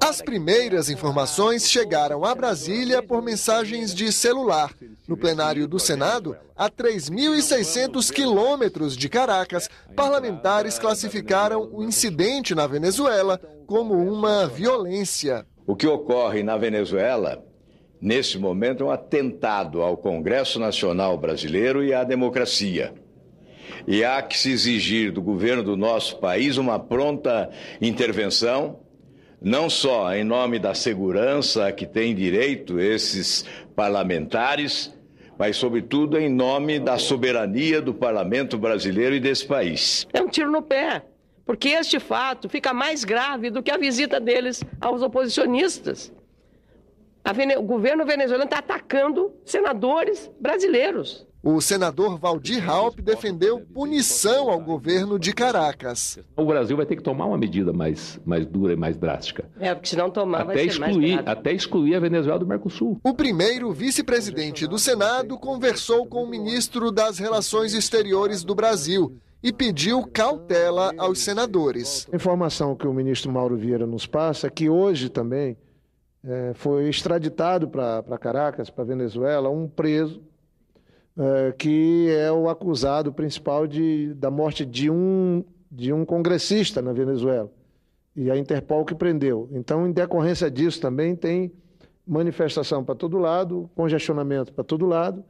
As primeiras informações chegaram a Brasília por mensagens de celular. No plenário do Senado, a 3.600 quilômetros de Caracas, parlamentares classificaram o incidente na Venezuela como uma violência. O que ocorre na Venezuela, nesse momento, é um atentado ao Congresso Nacional Brasileiro e à democracia e há que se exigir do governo do nosso país uma pronta intervenção não só em nome da segurança que têm direito esses parlamentares, mas, sobretudo, em nome da soberania do parlamento brasileiro e desse país. É um tiro no pé, porque este fato fica mais grave do que a visita deles aos oposicionistas. Vene... O governo venezuelano está atacando senadores brasileiros. O senador Valdir Raup defendeu punição ao governo de Caracas. O Brasil vai ter que tomar uma medida mais, mais dura e mais drástica. É, porque se não tomar, até vai ser excluir, mais Até excluir a Venezuela do Mercosul. O primeiro vice-presidente do Senado conversou com o ministro das Relações Exteriores do Brasil, e pediu cautela aos senadores. A informação que o ministro Mauro Vieira nos passa é que hoje também é, foi extraditado para Caracas, para Venezuela, um preso eh, que é o acusado principal de, da morte de um, de um congressista na Venezuela. E a Interpol que prendeu. Então, em decorrência disso também tem manifestação para todo lado, congestionamento para todo lado.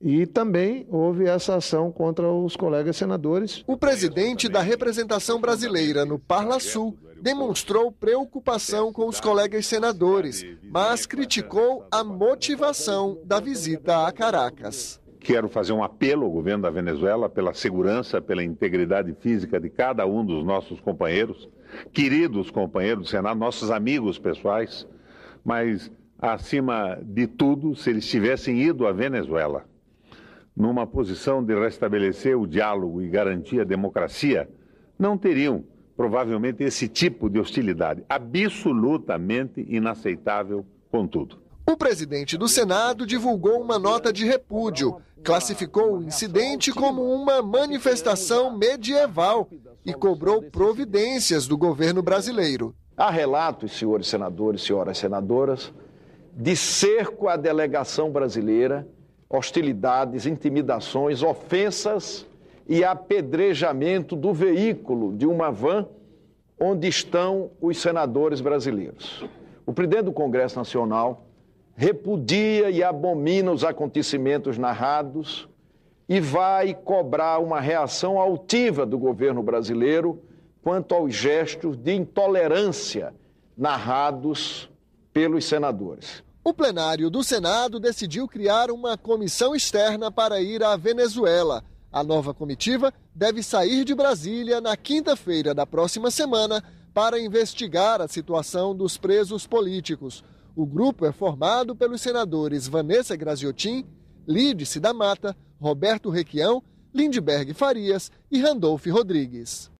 E também houve essa ação contra os colegas senadores. O presidente da representação brasileira no Parla Sul demonstrou preocupação com os colegas senadores, mas criticou a motivação da visita a Caracas quero fazer um apelo ao governo da Venezuela pela segurança, pela integridade física de cada um dos nossos companheiros, queridos companheiros do Senado, nossos amigos pessoais, mas, acima de tudo, se eles tivessem ido à Venezuela numa posição de restabelecer o diálogo e garantir a democracia, não teriam, provavelmente, esse tipo de hostilidade, absolutamente inaceitável, contudo. O presidente do Senado divulgou uma nota de repúdio, classificou o incidente como uma manifestação medieval e cobrou providências do governo brasileiro. Há relatos, senhores senadores, senhoras senadoras, de cerco à delegação brasileira, hostilidades, intimidações, ofensas e apedrejamento do veículo de uma van onde estão os senadores brasileiros. O presidente do Congresso Nacional repudia e abomina os acontecimentos narrados e vai cobrar uma reação altiva do governo brasileiro quanto aos gestos de intolerância narrados pelos senadores. O plenário do Senado decidiu criar uma comissão externa para ir à Venezuela. A nova comitiva deve sair de Brasília na quinta-feira da próxima semana para investigar a situação dos presos políticos. O grupo é formado pelos senadores Vanessa Graziotin, Lídice da Mata, Roberto Requião, Lindbergh Farias e Randolph Rodrigues.